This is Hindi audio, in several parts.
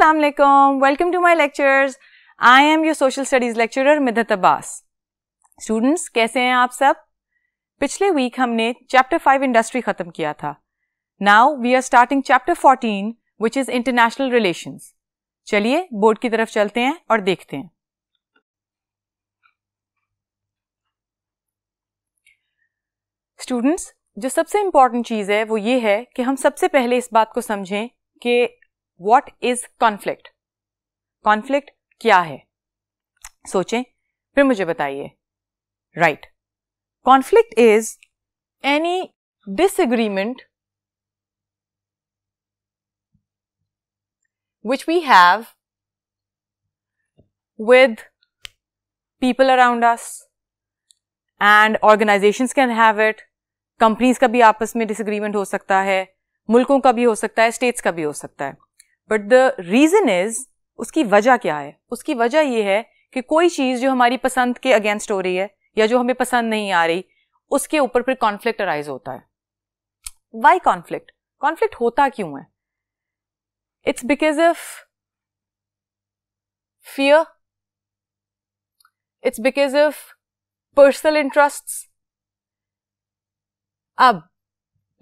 अस्सलाम वालेकुम welcome to my lectures I am your social studies lecturer Midhat Abbas students कैसे हैं आप सब पिछले वीक हमने चैप्टर फाइव इंडस्ट्री खत्म किया था now we are starting chapter fourteen which is international relation चलिए बोर्ड की तरफ चलते हैं और देखते हैं स्टूडेंट्स जो सबसे इंपॉर्टेंट चीज़ है वो ये है कि हम सबसे पहले इस बात को समझें कि वॉट इज कॉन्फ्लिक्ट कॉन्फ्लिक्ट क्या है सोचें फिर मुझे बताइए right conflict is any disagreement which we have with people around us and organization can have it companies का भी आपस में डिसएग्रीमेंट हो सकता है मुल्कों का भी हो सकता है स्टेट्स का भी हो सकता है बट द रीज़न इज़ उसकी वजह क्या है उसकी वजह यह है कि कोई चीज़ जो हमारी पसंद के अगेंस्ट हो रही है या जो हमें पसंद नहीं आ रही उसके ऊपर फिर कॉन्फ्लिक्ट अराइज होता है वाई कॉन्फ्लिक्ट कॉन्फ्लिक्ट होता क्यों है it's because of fear it's because of personal interest अब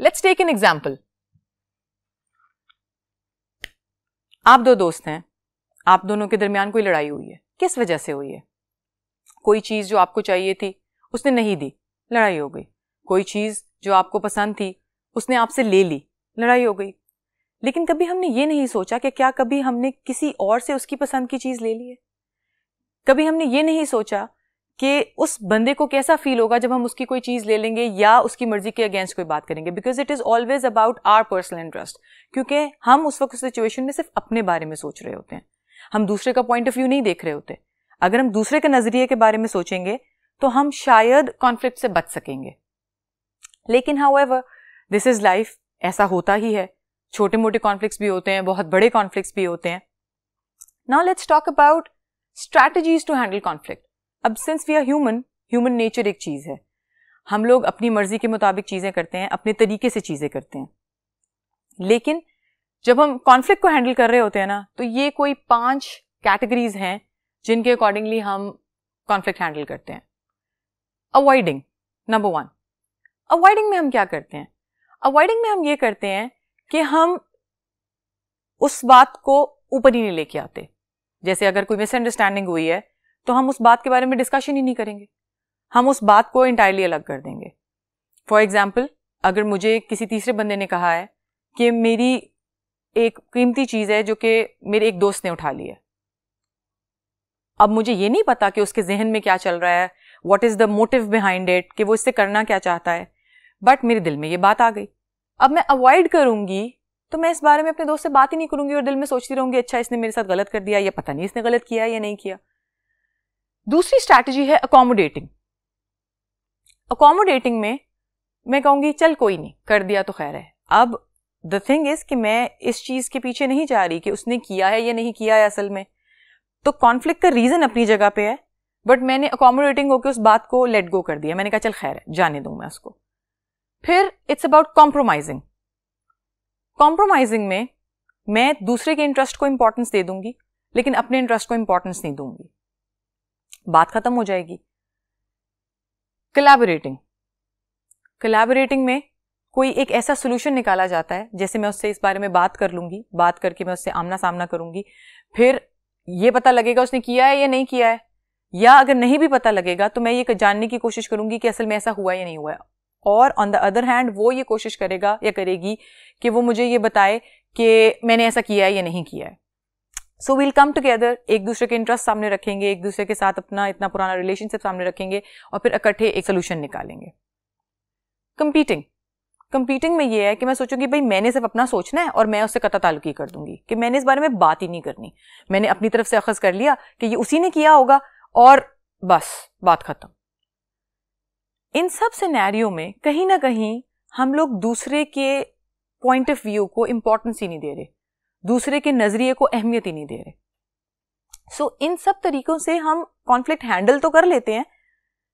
लेट्स टेक एन एग्जाम्पल आप दो दोस्त हैं आप दोनों के दरमियान कोई लड़ाई हुई है किस वजह से हुई है कोई चीज़ जो आपको चाहिए थी उसने नहीं दी लड़ाई हो गई कोई चीज़ जो आपको पसंद थी उसने आपसे ले ली लड़ाई हो गई लेकिन कभी हमने ये नहीं सोचा कि क्या कभी हमने किसी और से उसकी पसंद की चीज़ ले ली है कभी हमने ये नहीं सोचा कि उस बंदे को कैसा फील होगा जब हम उसकी कोई चीज़ ले लेंगे या उसकी मर्जी के अगेंस्ट कोई बात करेंगे because it is always about our personal interest क्योंकि हम उस वक्त उस सिचुएशन में सिर्फ अपने बारे में सोच रहे होते हैं हम दूसरे का पॉइंट ऑफ व्यू नहीं देख रहे होते अगर हम दूसरे के नज़रिए के बारे में सोचेंगे तो हम शायद कॉन्फ्लिक्ट से बच सकेंगे लेकिन however this is life ऐसा होता ही है छोटे मोटे कॉन्फ्लिक्ट भी होते हैं बहुत बड़े कॉन्फ्लिक्ट भी होते हैं now let's talk about strategies to handle conflict अब since we are human human nature एक चीज़ है हम लोग अपनी मर्ज़ी के मुताबिक चीज़ें करते हैं अपने तरीके से चीज़ें करते हैं लेकिन जब हम कॉन्फ्लिक्ट को हैंडल कर रहे होते हैं ना तो ये कोई पांच कैटेगरीज हैं जिनके अकॉर्डिंगली हम कॉन्फ्लिक्ट हैंडल करते हैं अवॉइडिंग नंबर वन अवॉइडिंग में हम क्या करते हैं अवॉइडिंग में हम ये करते हैं कि हम उस बात को ऊपर ही नहीं लेके आते जैसे अगर कोई मिसअंडरस्टैंडिंग हुई है तो हम उस बात के बारे में डिस्कशन ही नहीं करेंगे हम उस बात को इंटायरली अलग कर देंगे फॉर एग्जाम्पल अगर मुझे किसी तीसरे बंदे ने कहा है कि मेरी एक कीमती चीज़ है जो कि मेरे एक दोस्त ने उठा ली है अब मुझे ये नहीं पता कि उसके जहन में क्या चल रहा है what is the motive behind it कि वो इससे करना क्या चाहता है बट मेरे दिल में ये बात आ गई अब मैं अवॉइड करूंगी तो मैं इस बारे में अपने दोस्त से बात ही नहीं करूंगी और दिल में सोचती रहूंगी अच्छा इसने मेरे साथ गलत कर दिया या पता नहीं इसने गलत किया या नहीं किया दूसरी स्ट्रैटेजी है अकोमोडेटिंग अकोमोडेटिंग में मैं कहूंगी चल कोई नहीं कर दिया तो खैर है अब द थिंग इज़ कि मैं इस चीज़ के पीछे नहीं जा रही कि उसने किया है या नहीं किया है असल में तो कॉन्फ्लिक्ट का रीज़न अपनी जगह पे है बट मैंने अकोमोडेटिंग होकर उस बात को लेट गो कर दिया मैंने कहा चल खैर है जाने दूँ मैं उसको फिर इट्स अबाउट कॉम्प्रोमाइजिंग कॉम्प्रोमाइजिंग में मैं दूसरे के इंटरेस्ट को इंपॉर्टेंस दे दूंगी लेकिन अपने इंटरेस्ट को इंपॉर्टेंस नहीं दूंगी बात खत्म हो जाएगी कलेबरेटिंग कलेबरेटिंग में कोई एक ऐसा सोल्यूशन निकाला जाता है जैसे मैं उससे इस बारे में बात कर लूंगी बात करके मैं उससे आमना सामना करूँगी फिर ये पता लगेगा उसने किया है या नहीं किया है या अगर नहीं भी पता लगेगा तो मैं ये जानने की कोशिश करूँगी कि असल में ऐसा हुआ या नहीं हुआ है और ऑन द अदर हैंड वो ये कोशिश करेगा या करेगी कि वो मुझे ये बताए कि मैंने ऐसा किया है या नहीं किया है सो वील कम टुगेदर एक दूसरे के इंटरेस्ट सामने रखेंगे एक दूसरे के साथ अपना इतना पुराना रिलेशनशिप सामने रखेंगे और फिर इकट्ठे एक सोल्यूशन निकालेंगे कंपीटिंग कंपीटिंग में ये है कि मैं सोचूंगी भाई मैंने सिर्फ अपना सोचना है और मैं उससे कता तालुकी कर दूंगी कि मैंने इस बारे में बात ही नहीं करनी मैंने अपनी तरफ से अखज़ कर लिया कि ये उसी ने किया होगा और बस बात ख़त्म इन सब सिनेरियो में कहीं ना कहीं हम लोग दूसरे के पॉइंट ऑफ व्यू को इम्पोर्टेंस ही नहीं दे रहे दूसरे के नज़रिए को अहमियत ही नहीं दे रहे सो so, इन सब तरीकों से हम कॉन्फ्लिक्ट हैंडल तो कर लेते हैं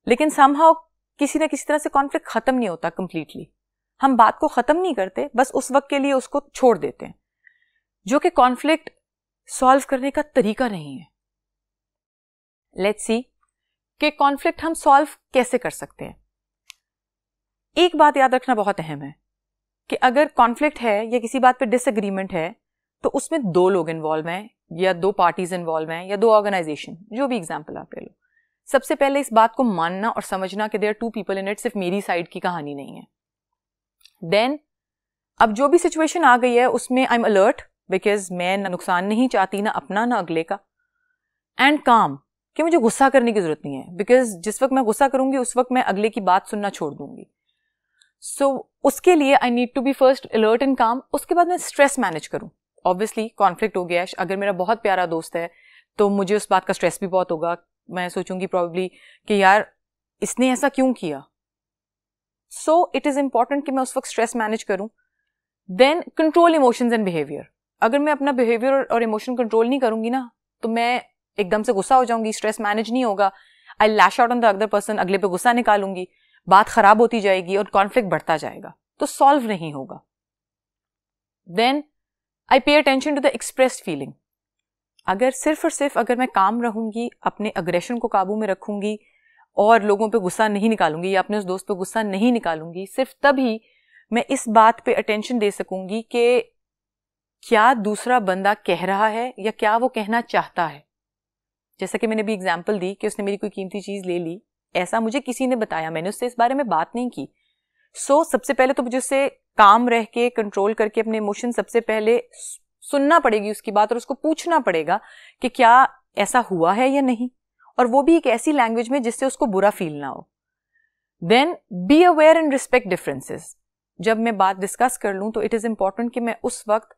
लेकिन समहाउ किसी ना किसी तरह से कॉन्फ्लिक्ट ख़त्म नहीं होता कंप्लीटली हम बात को ख़त्म नहीं करते बस उस वक्त के लिए उसको छोड़ देते हैं जो कि कॉन्फ्लिक्ट सॉल्व करने का तरीका नहीं है लेट्स सी कि कॉन्फ्लिक्ट हम सॉल्व कैसे कर सकते हैं एक बात याद रखना बहुत अहम है कि अगर कॉन्फ्लिक्ट है या किसी बात पे डिसएग्रीमेंट है तो उसमें दो लोग इन्वॉल्व हैं या दो पार्टीज इन्वॉल्व हैं या दो ऑर्गेनाइजेशन जो भी एग्जाम्पल आप ले लो सबसे पहले इस बात को मानना और समझना कि there two people in it सिर्फ मेरी साइड की कहानी नहीं है देन अब जो भी सिचुएशन आ गई है उसमें आई एम अलर्ट बिकॉज मैं ना नुकसान नहीं चाहती ना अपना ना अगले का एंड काम कि मुझे गुस्सा करने की ज़रूरत नहीं है बिकॉज जिस वक्त मैं गुस्सा करूंगी उस वक्त मैं अगले की बात सुनना छोड़ दूंगी सो so, उसके लिए I need to be first alert and calm उसके बाद मैं स्ट्रेस मैनेज करूँ ऑब्वियसली कॉन्फ्लिक्ट हो गया अगर मेरा बहुत प्यारा दोस्त है तो मुझे उस बात का स्ट्रेस भी बहुत होगा मैं सोचूंगी प्रॉब्ली कि यार इसने ऐसा क्यों किया सो इट इज़ इंपॉर्टेंट कि मैं उस वक्त स्ट्रेस मैनेज करूं then control emotions and behaviour अगर मैं अपना बिहेवियर और इमोशन कंट्रोल नहीं करूंगी ना तो मैं एकदम से गुस्सा हो जाऊंगी स्ट्रेस मैनेज नहीं होगा I lash out on the other person अगले पे गुस्सा निकालूंगी बात खराब होती जाएगी और कॉन्फ्लिक्ट बढ़ता जाएगा तो सॉल्व नहीं होगा then I pay attention to the express feeling अगर सिर्फ और सिर्फ अगर मैं काम रहूंगी अपने अग्रेशन को काबू में रखूंगी और लोगों पे गुस्सा नहीं निकालूंगी या अपने उस दोस्त पे गुस्सा नहीं निकालूंगी सिर्फ तभी मैं इस बात पे अटेंशन दे सकूंगी कि क्या दूसरा बंदा कह रहा है या क्या वो कहना चाहता है जैसा कि मैंने भी एग्जाम्पल दी कि उसने मेरी कोई कीमती चीज़ ले ली ऐसा मुझे किसी ने बताया मैंने उससे इस बारे में बात नहीं की सो so, सबसे पहले तो मुझे उससे काम रह के कंट्रोल करके अपने इमोशन सबसे पहले सुनना पड़ेगी उसकी बात और उसको पूछना पड़ेगा कि क्या ऐसा हुआ है या नहीं और वो भी एक ऐसी लैंग्वेज में जिससे उसको बुरा फील ना हो then be aware and respect differences जब मैं बात डिस्कस कर लूँ तो इट इज़ इम्पॉर्टेंट कि मैं उस वक्त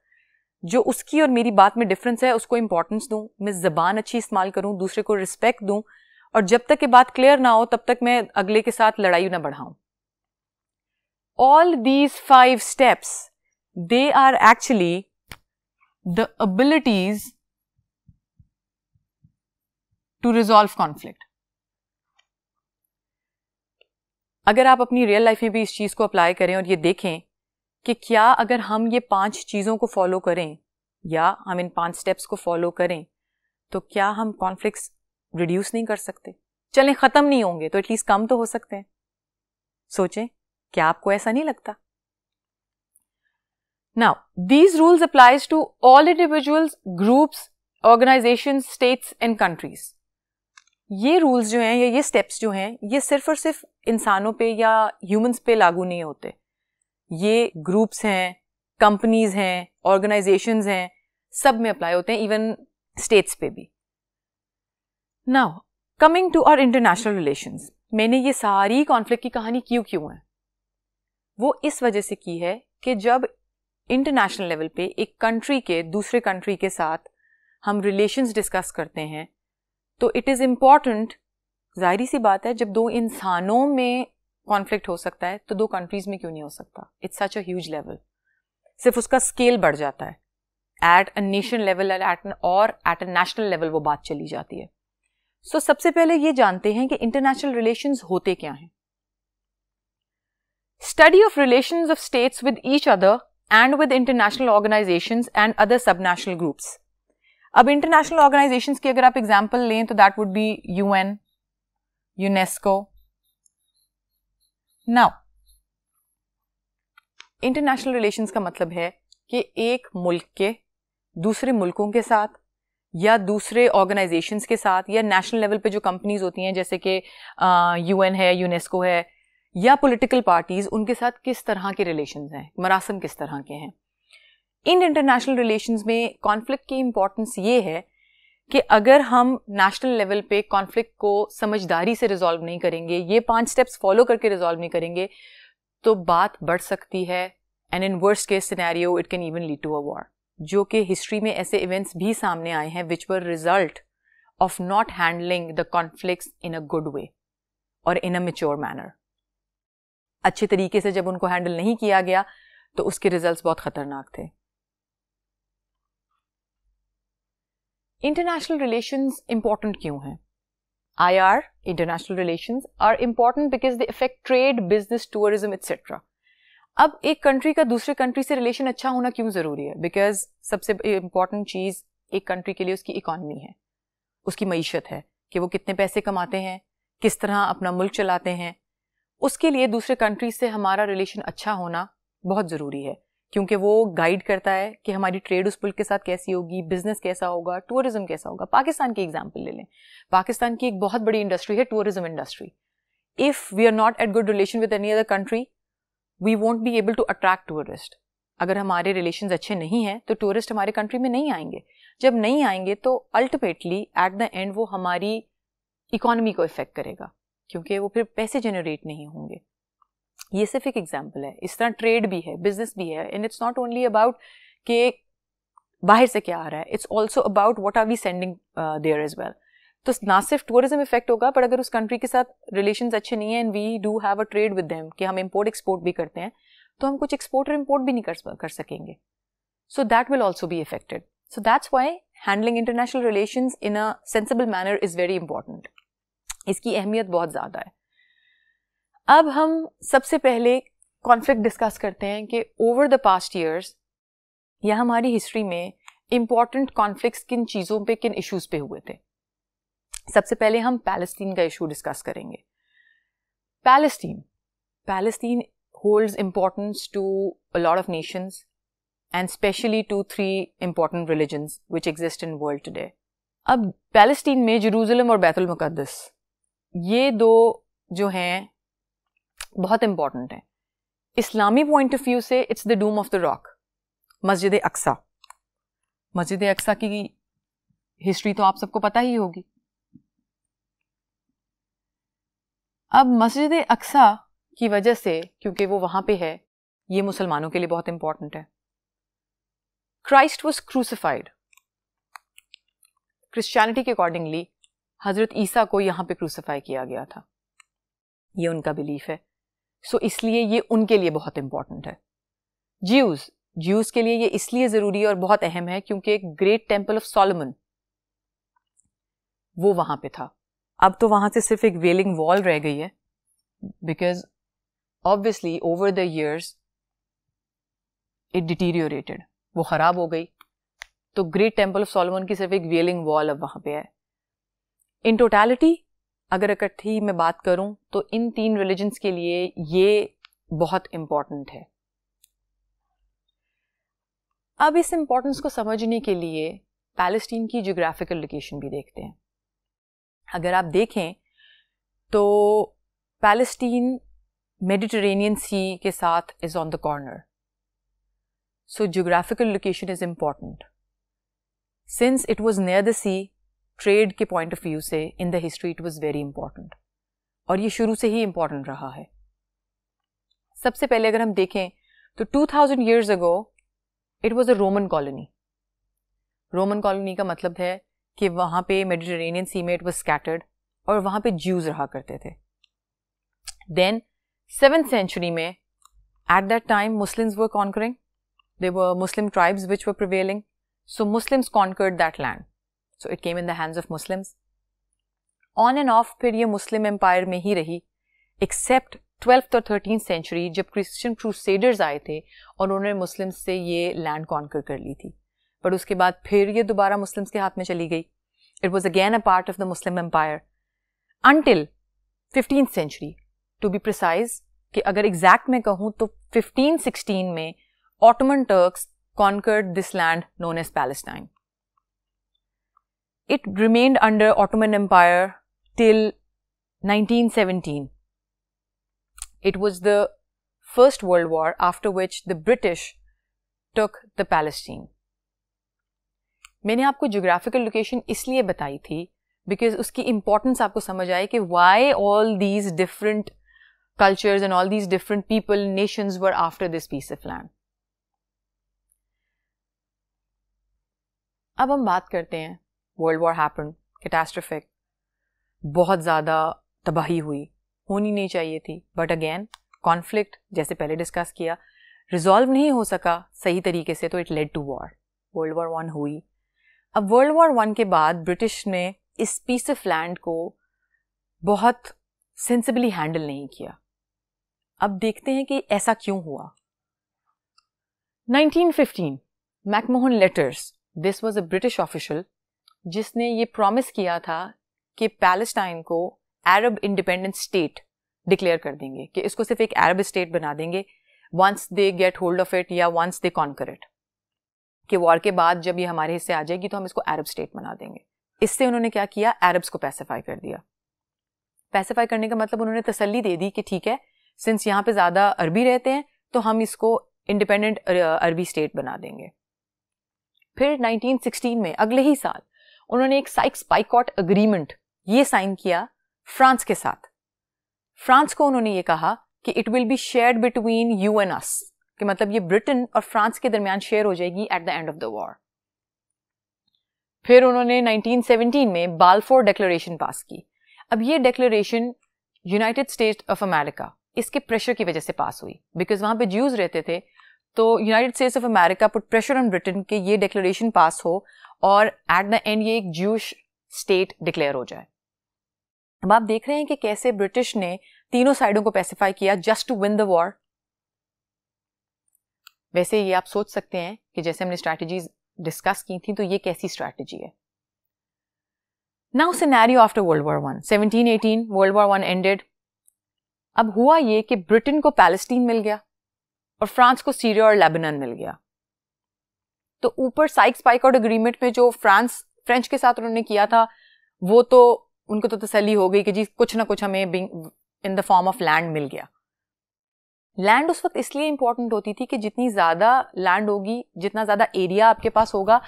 जो उसकी और मेरी बात में डिफरेंस है उसको इंपॉर्टेंस दूँ मैं ज़बान अच्छी इस्तेमाल करूँ दूसरे को रिस्पेक्ट दूँ और जब तक ये बात क्लियर ना हो तब तक मैं अगले के साथ लड़ाई ना बढ़ाऊँ all these five steps, they are actually the abilities to resolve conflict. अगर आप अपनी रियल लाइफ में भी इस चीज़ को अप्लाई करें और ये देखें कि क्या अगर हम ये पांच चीज़ों को फॉलो करें या हम इन पांच स्टेप्स को फॉलो करें तो क्या हम कॉन्फ्लिक्ट रिड्यूस नहीं कर सकते चलें ख़त्म नहीं होंगे तो एटलीस्ट कम तो हो सकते हैं सोचें क्या आपको ऐसा नहीं लगता now these rules applies to all individuals groups organization states and countries ये रूल्स जो हैं या ये स्टेप्स जो हैं ये सिर्फ और सिर्फ इंसानों पे या ह्यूमंस पे लागू नहीं होते ये ग्रुप्स हैं कंपनीज हैं ऑर्गेनाइजेशन हैं सब में अप्लाई होते हैं इवन स्टेट्स पे भी now coming to our international relations मैंने ये सारी कॉन्फ्लिक्ट की कहानी क्यों क्यों है वो इस वजह से की है कि जब इंटरनेशनल लेवल पे एक कंट्री के दूसरे कंट्री के साथ हम रिलेशंस डिस्कस करते हैं तो इट इज़ इम्पॉर्टेंट जाहिर सी बात है जब दो इंसानों में कॉन्फ्लिक्ट हो सकता है तो दो कंट्रीज़ में क्यों नहीं हो सकता it's such a huge level सिर्फ उसका स्केल बढ़ जाता है एट अ नेशन लेवल और एट अ नेशनल लेवल वो बात चली जाती है सो so, सबसे पहले ये जानते हैं कि इंटरनेशनल रिलेशंस होते क्या हैं study of relations of states with each other and with international organizations and other subnational groups. अब international organizations की अगर आप example लें तो that would be UN, UNESCO. Now, international relations का मतलब है कि एक मुल्क के दूसरे मुल्कों के साथ या दूसरे ऑर्गेनाइजेशंस के साथ या नेशनल लेवल पे जो कंपनीज होती हैं जैसे कि यूएन है यूनेस्को है या पॉलिटिकल पार्टीज़ उनके साथ किस तरह के रिलेशन हैं मरासम किस तरह के हैं इन इंटरनेशनल रिलेशंस में कॉन्फ्लिक्ट की इम्पोर्टेंस ये है कि अगर हम नेशनल लेवल पे कॉन्फ्लिक्ट को समझदारी से रिजॉल्व नहीं करेंगे ये पांच स्टेप्स फॉलो करके रिजॉल्व नहीं करेंगे तो बात बढ़ सकती है and in worst case scenario it can even lead to a war जो कि हिस्ट्री में ऐसे इवेंट्स भी सामने आए हैं which were result of not handling the conflict in a good way और इन अ मेच्योर मैनर अच्छे तरीके से जब उनको हैंडल नहीं किया गया तो उसके रिजल्ट्स बहुत ख़तरनाक थे इंटरनेशनल रिलेशंस इंपॉर्टेंट क्यों हैं our international relation are important because they affect trade business tourism etcetera अब एक कंट्री का दूसरे कंट्री से रिलेशन अच्छा होना क्यों ज़रूरी है बिकॉज सबसे इम्पॉर्टेंट चीज़ एक कंट्री के लिए उसकी इकॉनमी है उसकी मीशत है कि वो कितने पैसे कमाते हैं किस तरह अपना मुल्क चलाते हैं उसके लिए दूसरे कंट्रीज से हमारा रिलेशन अच्छा होना बहुत ज़रूरी है क्योंकि वो गाइड करता है कि हमारी ट्रेड उस मुल्क के साथ कैसी होगी बिजनेस कैसा होगा टूरिज्म कैसा होगा पाकिस्तान की एग्जाम्पल ले लें पाकिस्तान की एक बहुत बड़ी इंडस्ट्री है tourism industry if we are not at good relation with any other country we won't be able to attract tourist अगर हमारे रिलेशन अच्छे नहीं हैं तो टूरिस्ट हमारे कंट्री में नहीं आएंगे जब नहीं आएंगे तो अल्टीमेटली एट द एंड वो हमारी इकोनॉमी को इफेक्ट करेगा क्योंकि वो फिर पैसे जनरेट नहीं होंगे ये सिर्फ एक एग्जाम्पल है इस तरह ट्रेड भी है बिजनेस भी है and it's not only about कि बाहर से क्या आ रहा है it's also about what are we sending there is well तो ना सिर्फ टूरिज्म इफेक्ट होगा बट अगर उस कंट्री के साथ रिलेशन अच्छे नहीं है and we do have a trade with them कि हम इम्पोर्ट एक्सपोर्ट भी करते हैं तो हम कुछ एक्सपोर्ट और इम्पोर्ट भी नहीं कर कर सकेंगे so that will also be affected so that's why handling international relation in a sensible manner is very important इसकी अहमियत बहुत ज़्यादा है अब हम सबसे पहले कॉन्फ्लिक्ट डिस्कस करते हैं कि ओवर द पास्ट ईयर्स या हमारी हिस्ट्री में इम्पॉर्टेंट कॉन्फ्लिक्ट किन चीज़ों पे किन इश्यूज़ पे हुए थे सबसे पहले हम पैलेस्टीन का इशू डिस्कस करेंगे Palestine Palestine holds importance to a lot of nations and specially to three important religions which exist in world today अब पैलेस्टीन में जरूजलम और बैतुलमकदस ये दो जो हैं बहुत इम्पॉर्टेंट हैं इस्लामी पॉइंट ऑफ व्यू से it's the dome of the rock मस्जिद अक्सा मस्जिद अक्सा की हिस्ट्री तो आप सबको पता ही होगी अब मस्जिद अक्सा की वजह से क्योंकि वो वहां पे है ये मुसलमानों के लिए बहुत इंपॉर्टेंट है क्राइस्ट वॉज क्रूसिफाइड क्रिश्चियनिटी के अकॉर्डिंगली हज़रत ईसा को यहाँ पे क्रूसीफाई किया गया था ये उनका बिलीफ है सो so, इसलिए ये उनके लिए बहुत इंपॉर्टेंट है ज्यूज़ ज्यूज़ के लिए ये इसलिए ज़रूरी और बहुत अहम है क्योंकि एक ग्रेट टेम्पल ऑफ सोलमन वो वहां पे था अब तो वहां से सिर्फ एक वेलिंग वॉल रह गई है because obviously over the years it deteriorated वो ख़राब हो गई तो ग्रेट टेम्पल ऑफ सोलमन की सिर्फ एक वेलिंग वॉल अब वहां पे है इन टोटैलिटी अगर इकट्ठी मैं बात करूं तो इन तीन रिलीजन्स के लिए ये बहुत इंपॉर्टेंट है अब इस इंपॉर्टेंस को समझने के लिए पैलेस्टीन की ज्योग्राफिकल लोकेशन भी देखते हैं अगर आप देखें तो पैलेस्टीन मेडिटेरेनियन सी के साथ is on the corner so geographical location is important since it was near the sea trade के पॉइंट ऑफ व्यू से in the history it was very important और ये शुरू से ही इम्पॉर्टेंट रहा है सबसे पहले अगर हम देखें तो 2000 thousand years ago it was a Roman colony Roman colony का मतलब है कि वहाँ पे मेडिटेरेनियन सी में इट वॉज स्कैटर्ड और वहाँ पे ज्यूज रहा करते थे देन सेवन सेंचुरी में at that time Muslims were conquering they were Muslim tribes which were prevailing so Muslims conquered that land so it came in the hands of Muslims on end of फिर ये मुस्लिम एम्पायर में ही रही एक्सेप्ट ट्वेल्थ और थर्टीन सेंचुरी जब क्रिश्चियन क्रूसेडर्स आए थे और उन्होंने मुस्लिम्स से ये लैंड कॉन्कर कर ली थी बट उसके बाद फिर ये दोबारा मुस्लिम्स के हाथ में चली गई it was again a part of the Muslim empire until fifteen century to be precise कि अगर एग्जैक्ट मैं कहूँ तो फिफ्टीन सिक्सटीन में Ottoman Turks conquered this land known as Palestine it remained under Ottoman Empire till 1917. It was the First World War after which the British took the Palestine. मैंने आपको जोग्राफिकल लोकेशन इसलिए बताई थी बिकॉज उसकी इम्पोर्टेंस आपको समझ आई कि why all these different cultures and all these different people, nations were after this piece of land. अब हम बात करते हैं वर्ल्ड वॉर हैपन कैटास्ट्रफिक बहुत ज़्यादा तबाही हुई होनी नहीं चाहिए थी बट अगेन कॉन्फ्लिक्ट जैसे पहले डिस्कस किया रिजॉल्व नहीं हो सका सही तरीके से तो it led to war world war one हुई अब वर्ल्ड वॉर वन के बाद ब्रिटिश ने इस पीस ऑफ लैंड को बहुत सेंसिबली हैंडल नहीं किया अब देखते हैं कि ऐसा क्यों हुआ 1915 McMahon letters this was a British official जिसने ये प्रॉमिस किया था कि पैलेस्टाइन को अरब इंडिपेंडेंट स्टेट डिक्लेयर कर देंगे कि इसको सिर्फ एक अरब स्टेट बना देंगे once they get hold of it या वंस दे कॉन्कर इट कि वॉर के बाद जब ये हमारे हिस्से आ जाएगी तो हम इसको अरब स्टेट बना देंगे इससे उन्होंने क्या किया अरब्स को पैसिफाई कर दिया पैसिफाई करने का मतलब उन्होंने तसली दे दी कि ठीक है सिंस यहाँ पे ज़्यादा अरबी रहते हैं तो हम इसको इंडिपेंडेंट अरबी स्टेट बना देंगे फिर 1916 में अगले ही साल उन्होंने एक साइक्स बाइकॉट अग्रीमेंट ये साइन किया फ्रांस के साथ फ्रांस को उन्होंने ये कहा कि it will be share between you and us कि मतलब ये ब्रिटेन और फ्रांस के दरमियान शेयर हो जाएगी at the end of the war फिर उन्होंने 1917 में बालफोर डिक्लेरेशन पास की अब ये declaration United State of America इसके प्रेशर की वजह से पास हुई बिकॉज वहां पे ज्यूज रहते थे तो United States of America put pressure on Britain के ये डिक्लेरेशन पास हो और एट द एंड ये एक ज्यूश स्टेट डिक्लेयर हो जाए अब आप देख रहे हैं कि कैसे ब्रिटिश ने तीनों साइडों को पेसिफाई किया just to win the war वैसे ये आप सोच सकते हैं कि जैसे हमने स्ट्रैटेजी डिस्कस की थी तो ये कैसी स्ट्रैटेजी है now scenario after world war one seventeen eighteen world war one ended अब हुआ ये कि ब्रिटेन को पैलेस्टीन मिल गया और फ्रांस को सीरिया और लेबनान मिल गया तो ऊपर साइक स्पाइकआउट एग्रीमेंट में जो फ्रांस फ्रेंच के साथ उन्होंने किया था वो तो उनको तो तसली हो गई कि जी कुछ ना कुछ हमें being in the form of land मिल गया लैंड उस वक्त इसलिए इंपॉर्टेंट होती थी कि जितनी ज़्यादा लैंड होगी जितना ज़्यादा एरिया आपके पास होगा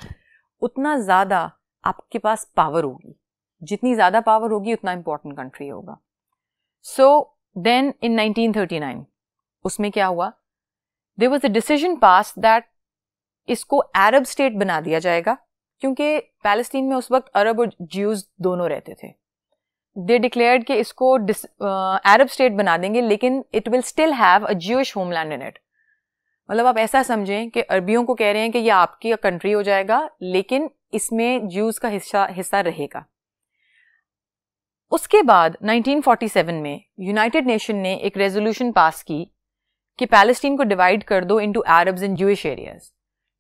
उतना ज़्यादा आपके पास पावर होगी जितनी ज़्यादा पावर होगी उतना इम्पोर्टेंट कंट्री होगा सो देन इन 1939 उसमें क्या हुआ there was a decision pass that इसको अरब स्टेट बना दिया जाएगा क्योंकि पैलेस्टीन में उस वक्त अरब और ज्यूज दोनों रहते थे दे डिक्लेयर्ड कि इसको अरब स्टेट बना देंगे लेकिन it will still have a Jewish homeland in it मतलब आप ऐसा समझें कि अरबियों को कह रहे हैं कि ये आपकी कंट्री हो जाएगा लेकिन इसमें ज्यूज का हिस्सा हिस्सा रहेगा उसके बाद 1947 में यूनाइटेड नेशन ने एक रेजोल्यूशन पास की कि पैलेस्टीन को डिवाइड कर दो into Arabs and Jewish areas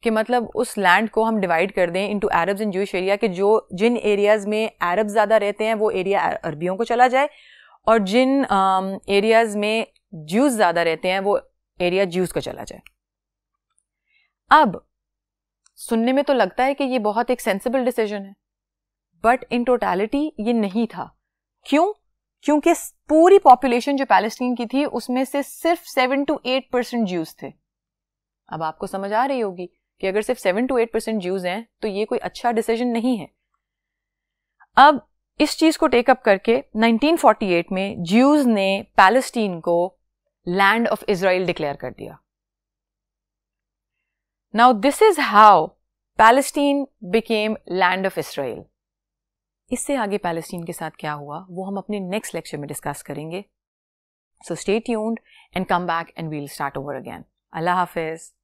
कि मतलब उस लैंड को हम डिवाइड कर दें into Arabs and Jewish area के जो जिन एरियाज़ में अरब ज़्यादा रहते हैं वो एरिया अरबियों को चला जाए और जिन एरियाज़ um, में ज्यूज ज़्यादा रहते हैं वो एरिया ज्यूज को चला जाए अब सुनने में तो लगता है कि ये बहुत एक सेंसिबल डिसीजन है बट इन टोटैलिटी ये नहीं था क्यों क्योंकि पूरी पॉपुलेशन जो पैलेस्टीन की थी उसमें से सिर्फ seven to eight percent Jews थे अब आपको समझ आ रही होगी कि अगर सिर्फ seven to eight percent Jews हैं तो ये कोई अच्छा डिसीजन नहीं है अब इस चीज को टेकअप करके 1948 में ज्यूज ने पैलेस्टीन को लैंड ऑफ इसराइल डिक्लेयर कर दिया now this is how Palestine became land of Israel इससे आगे पैलेस्टीन के साथ क्या हुआ वो हम अपने नेक्स्ट लेक्चर में डिस्कस करेंगे so stay tuned and come back and we'll start over again अल्लाह हाफिज़